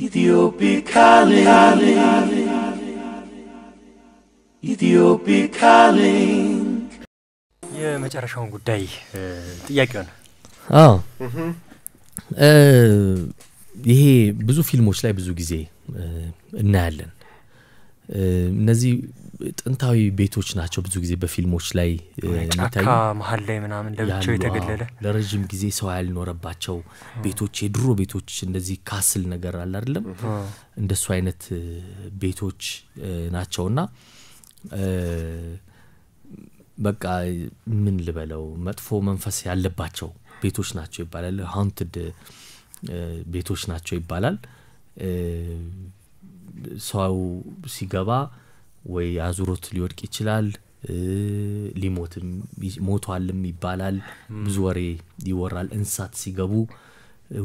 የመጨረሻውን ጉዳይ ጥያቄ አዎ ይሄ ብዙ ፊልሞች ላይ ብዙ ጊዜ እናያለን እነዚህ ጥንታዊ ቤቶች ናቸው። ብዙ ጊዜ በፊልሞች ላይ ጫካ መሀል ላይ ምናምን ለብቻው የተገለለ ለረዥም ጊዜ ሰው ያልኖረባቸው ቤቶች፣ የድሮ ቤቶች እንደዚህ ካስል ነገር አለ አይደለም፣ እንደሱ አይነት ቤቶች ናቸው እና በቃ ምን ልበለው መጥፎ መንፈስ ያለባቸው ቤቶች ናቸው ይባላል። ሀንትድ ቤቶች ናቸው ይባላል። ሰው ሲገባ ወይ አዙሮት ሊወድቅ ይችላል ሊሞትም ሞቷልም ይባላል ብዙ ወሬ ይወራል እንስሳት ሲገቡ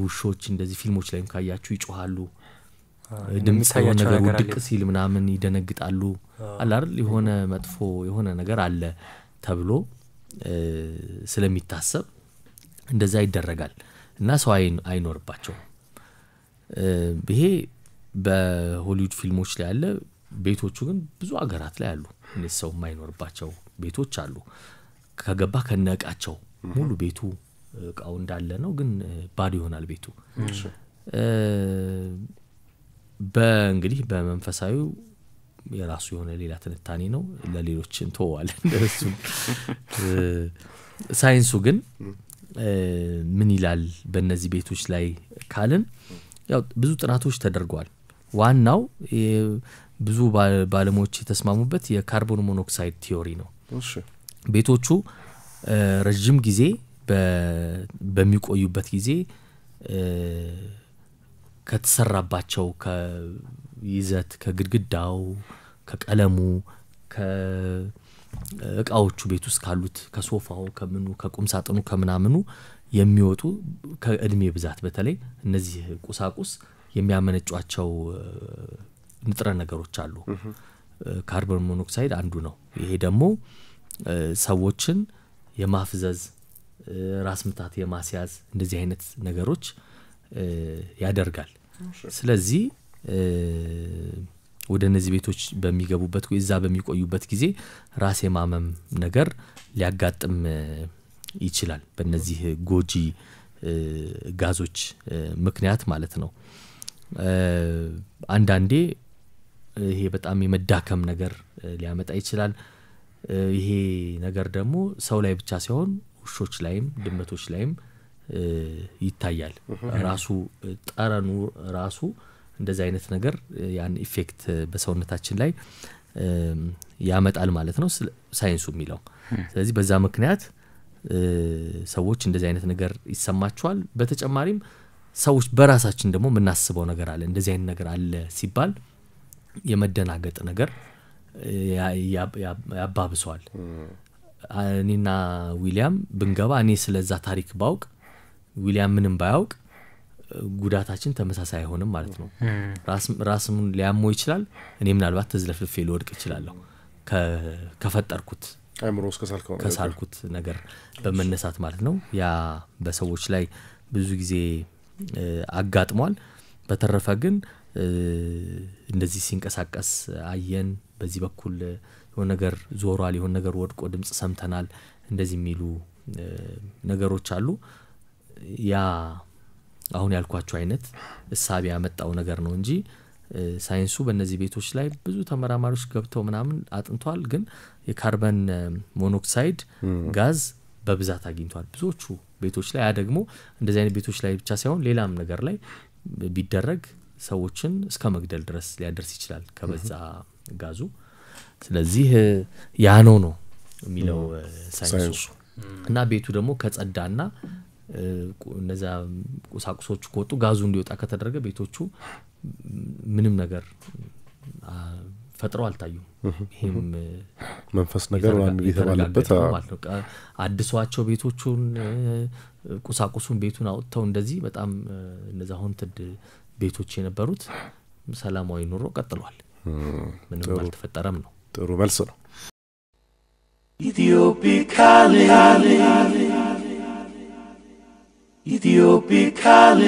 ውሾች እንደዚህ ፊልሞች ላይም ካያችሁ ይጮሃሉ ድምፅ የሆነ ነገር ውድቅ ሲል ምናምን ይደነግጣሉ አላር የሆነ መጥፎ የሆነ ነገር አለ ተብሎ ስለሚታሰብ እንደዛ ይደረጋል እና ሰው አይኖርባቸው ይሄ በሆሊውድ ፊልሞች ላይ ያለ ቤቶቹ ግን ብዙ ሀገራት ላይ አሉ። እኔ ሰው የማይኖርባቸው ቤቶች አሉ። ከገባ ከነቃቸው ሙሉ ቤቱ እቃው እንዳለ ነው፣ ግን ባዶ ይሆናል ቤቱ። በእንግዲህ በመንፈሳዊ የራሱ የሆነ ሌላ ትንታኔ ነው። ለሌሎች እንተዋል እሱን። ሳይንሱ ግን ምን ይላል በእነዚህ ቤቶች ላይ ካልን ያው ብዙ ጥናቶች ተደርገዋል። ዋናው ብዙ ባለሙያዎች የተስማሙበት የካርቦን ሞኖክሳይድ ቲዮሪ ነው። ቤቶቹ ረዥም ጊዜ በሚቆዩበት ጊዜ ከተሰራባቸው ይዘት ከግድግዳው፣ ከቀለሙ፣ ከእቃዎቹ ቤት ውስጥ ካሉት ከሶፋው፣ ከምኑ፣ ከቁም ሳጥኑ፣ ከምናምኑ የሚወጡ ከእድሜ ብዛት በተለይ እነዚህ ቁሳቁስ የሚያመነጯቸው ንጥረ ነገሮች አሉ። ካርቦን ሞኖክሳይድ አንዱ ነው። ይሄ ደግሞ ሰዎችን የማፍዘዝ ራስ ምታት የማስያዝ እንደዚህ አይነት ነገሮች ያደርጋል። ስለዚህ ወደ እነዚህ ቤቶች በሚገቡበት እዛ በሚቆዩበት ጊዜ ራስ የማመም ነገር ሊያጋጥም ይችላል በእነዚህ ጎጂ ጋዞች ምክንያት ማለት ነው። አንዳንዴ ይሄ በጣም የመዳከም ነገር ሊያመጣ ይችላል። ይሄ ነገር ደግሞ ሰው ላይ ብቻ ሳይሆን ውሾች ላይም ድመቶች ላይም ይታያል። ራሱ ጠረኑ ራሱ እንደዚህ አይነት ነገር ያን ኢፌክት በሰውነታችን ላይ ያመጣል ማለት ነው ሳይንሱ የሚለው። ስለዚህ በዛ ምክንያት ሰዎች እንደዚህ አይነት ነገር ይሰማቸዋል። በተጨማሪም ሰዎች በራሳችን ደግሞ የምናስበው ነገር አለ እንደዚህ አይነት ነገር አለ ሲባል የመደናገጥ ነገር ያባብሰዋል እኔና ዊሊያም ብንገባ እኔ ስለዛ ታሪክ ባውቅ ዊሊያም ምንም ባያውቅ ጉዳታችን ተመሳሳይ አይሆንም ማለት ነው ራስምን ሊያሞ ይችላል እኔ ምናልባት ተዝለፍልፌ ልወድቅ ይችላለሁ ከፈጠርኩት አእምሮ ከሳልኩት ነገር በመነሳት ማለት ነው ያ በሰዎች ላይ ብዙ ጊዜ አጋጥሟል። በተረፈ ግን እንደዚህ ሲንቀሳቀስ አየን። በዚህ በኩል የሆን ነገር ዞሯል፣ የሆን ነገር ወድቆ ድምፅ ሰምተናል፣ እንደዚህ የሚሉ ነገሮች አሉ። ያ አሁን ያልኳቸው አይነት እሳቢ ያመጣው ነገር ነው እንጂ ሳይንሱ በእነዚህ ቤቶች ላይ ብዙ ተመራማሪዎች ገብተው ምናምን አጥንቷል። ግን የካርበን ሞኖክሳይድ ጋዝ በብዛት አግኝቷል ብዙዎቹ ቤቶች ላይ ያ ደግሞ እንደዚህ አይነት ቤቶች ላይ ብቻ ሳይሆን ሌላም ነገር ላይ ቢደረግ ሰዎችን እስከ መግደል ድረስ ሊያደርስ ይችላል ከበዛ ጋዙ ስለዚህ ያ ነው ነው የሚለው ሳይንሱ እና ቤቱ ደግሞ ከጸዳና እነዚያ ቁሳቁሶቹ ከወጡ ጋዙ እንዲወጣ ከተደረገ ቤቶቹ ምንም ነገር ፈጥረው አልታዩም ይህም መንፈስ ነገር ምናምን የተባለበት አድሷቸው ቤቶቹን ቁሳቁሱን ቤቱን አውጥተው እንደዚህ በጣም እነዚ አሁን ቤቶች የነበሩት ሰላማዊ ኑሮ ቀጥሏል። ምንም አልተፈጠረም ነው። ጥሩ መልስ ነው። ኢትዮፒካሊ ኢትዮፒካሊ